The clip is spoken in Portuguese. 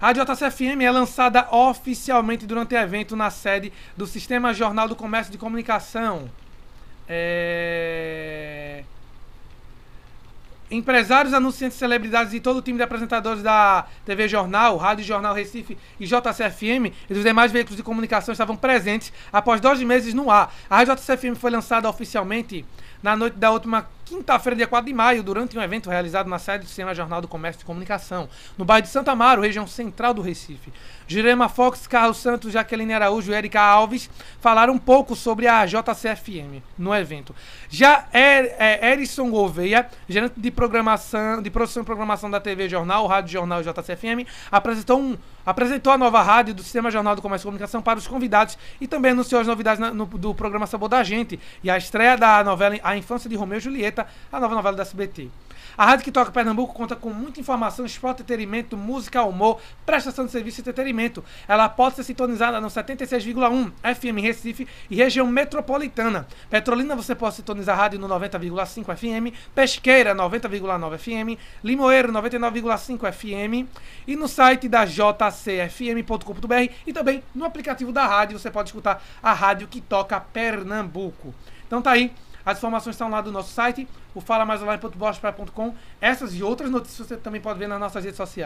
A JCFM é lançada oficialmente durante o evento na sede do Sistema Jornal do Comércio de Comunicação. É... Empresários, anunciantes, celebridades e todo o time de apresentadores da TV Jornal, Rádio Jornal Recife e JCFM e dos demais veículos de comunicação estavam presentes após dois meses no ar. A JCFM foi lançada oficialmente na noite da última quinta-feira, dia 4 de maio, durante um evento realizado na sede do Sistema Jornal do Comércio e Comunicação, no bairro de Santa Amaro, região central do Recife. Jirema Fox, Carlos Santos, Jaqueline Araújo e Erika Alves falaram um pouco sobre a JCFM no evento. Já er, é, Erison Gouveia, gerente de programação, de produção e programação da TV Jornal, Rádio Jornal JCFM, apresentou, um, apresentou a nova rádio do Sistema Jornal do Comércio e Comunicação para os convidados e também anunciou as novidades na, no, do programa Sabor da Gente e a estreia da novela A Infância de Romeu e Julieta, a nova novela da SBT. A Rádio que Toca Pernambuco conta com muita informação, esporte, entretenimento, música, humor, prestação de serviço e entretenimento. Ela pode ser sintonizada no 76,1 FM Recife e região metropolitana. Petrolina você pode sintonizar a rádio no 90,5 FM, Pesqueira 90,9 FM, Limoeiro 99,5 FM e no site da jcfm.com.br e também no aplicativo da rádio você pode escutar a Rádio que Toca Pernambuco. Então tá aí as informações estão lá do nosso site, o falamaisoline.blogspot.com. Essas e outras notícias você também pode ver nas nossas redes sociais.